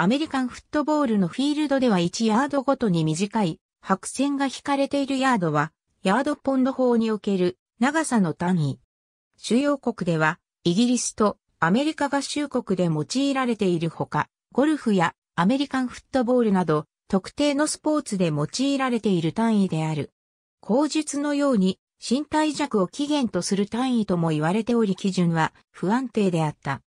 アメリカンフットボールのフィールドでは1ヤードごとに短い白線が引かれているヤードは、ヤードポンド法における長さの単位。主要国では、イギリスとアメリカ合衆国で用いられているほか、ゴルフやアメリカンフットボールなど、特定のスポーツで用いられている単位である。口述のように、身体弱を起源とする単位とも言われており基準は不安定であった。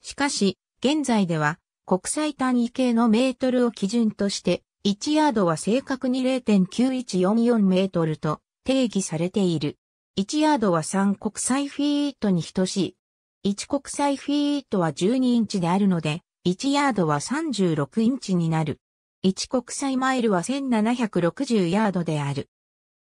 しかし、現在では国際単位系のメートルを基準として、1ヤードは正確に0.9144メートルと定義されている。1ヤードは3国際フィートに等しい。1国際フィートは12インチであるので、1ヤードは36インチになる。1国際マイルは1760ヤードである。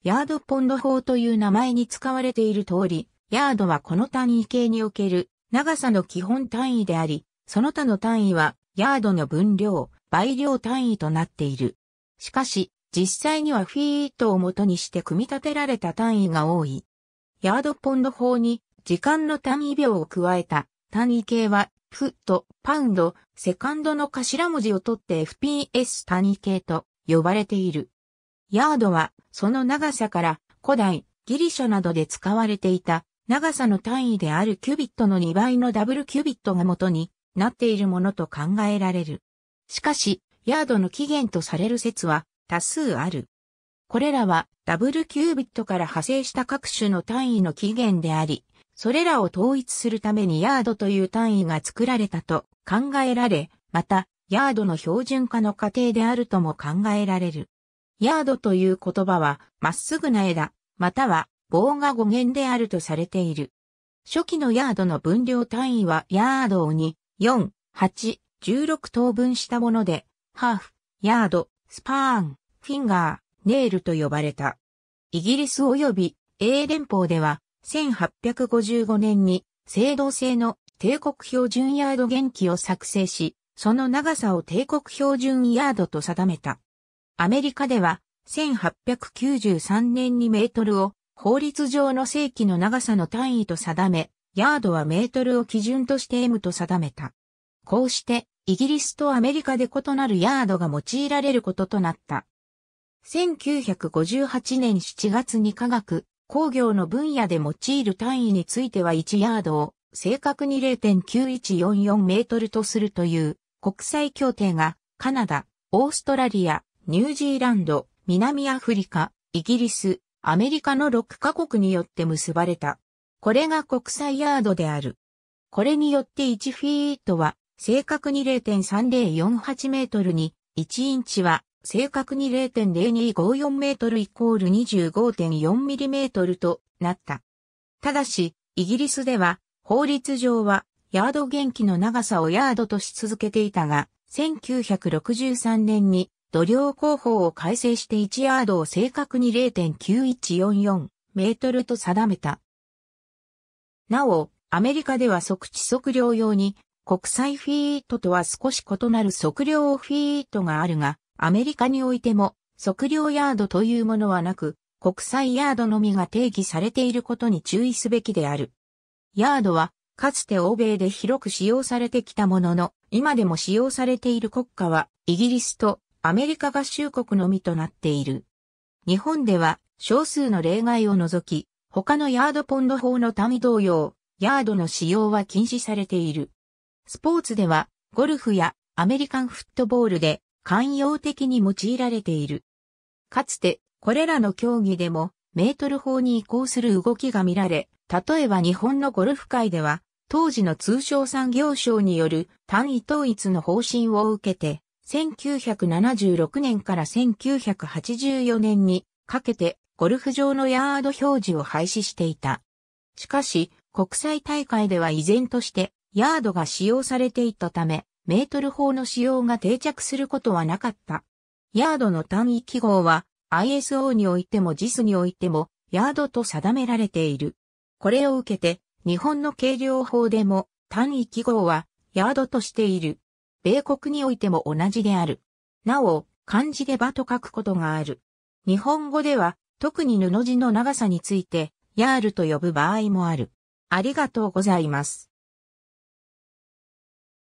ヤードポンド法という名前に使われている通り、ヤードはこの単位系における長さの基本単位であり、その他の単位はヤードの分量、倍量単位となっている。しかし、実際にはフィートを元にして組み立てられた単位が多い。ヤードポンド法に時間の単位秒を加えた単位系はフット、パウンド、セカンドの頭文字を取って FPS 単位系と呼ばれている。ヤードはその長さから古代、ギリシャなどで使われていた長さの単位であるキュビットの2倍のダブルキュビットが元になっているものと考えられる。しかし、ヤードの起源とされる説は多数ある。これらはダブルキュービットから派生した各種の単位の起源であり、それらを統一するためにヤードという単位が作られたと考えられ、また、ヤードの標準化の過程であるとも考えられる。ヤードという言葉は、まっすぐな枝、または棒が語源であるとされている。初期のヤードの分量単位はヤードを2、4、8、16等分したもので、ハーフ、ヤード、スパーン、フィンガー、ネイルと呼ばれた。イギリス及び英連邦では、1855年に制度制の帝国標準ヤード元気を作成し、その長さを帝国標準ヤードと定めた。アメリカでは、1893年にメートルを法律上の正規の長さの単位と定め、ヤードはメートルを基準として M と定めた。こうして、イギリスとアメリカで異なるヤードが用いられることとなった。1958年7月に科学、工業の分野で用いる単位については1ヤードを正確に0.9144メートルとするという国際協定がカナダ、オーストラリア、ニュージーランド、南アフリカ、イギリス、アメリカの6カ国によって結ばれた。これが国際ヤードである。これによって1フィートは正確に0.3048メートルに、1インチは正確に0.0254メートルイコール25.4ミリメートルとなった。ただし、イギリスでは法律上はヤード元気の長さをヤードとし続けていたが、1963年に土量工法を改正して1ヤードを正確に0.9144メートルと定めた。なお、アメリカでは即地測量用に、国際フィートとは少し異なる測量フィートがあるが、アメリカにおいても測量ヤードというものはなく、国際ヤードのみが定義されていることに注意すべきである。ヤードは、かつて欧米で広く使用されてきたものの、今でも使用されている国家は、イギリスとアメリカ合衆国のみとなっている。日本では、少数の例外を除き、他のヤードポンド法の民同様、ヤードの使用は禁止されている。スポーツでは、ゴルフやアメリカンフットボールで慣用的に用いられている。かつて、これらの競技でも、メートル法に移行する動きが見られ、例えば日本のゴルフ界では、当時の通商産業省による単位統一の方針を受けて、1976年から1984年にかけてゴルフ場のヤード表示を廃止していた。しかし、国際大会では依然としてヤードが使用されていたため、メートル法の使用が定着することはなかった。ヤードの単位記号は ISO においても JIS においてもヤードと定められている。これを受けて日本の計量法でも単位記号はヤードとしている。米国においても同じである。なお、漢字で場と書くことがある。日本語では、特に布地の長さについて、ヤールと呼ぶ場合もある。ありがとうございます。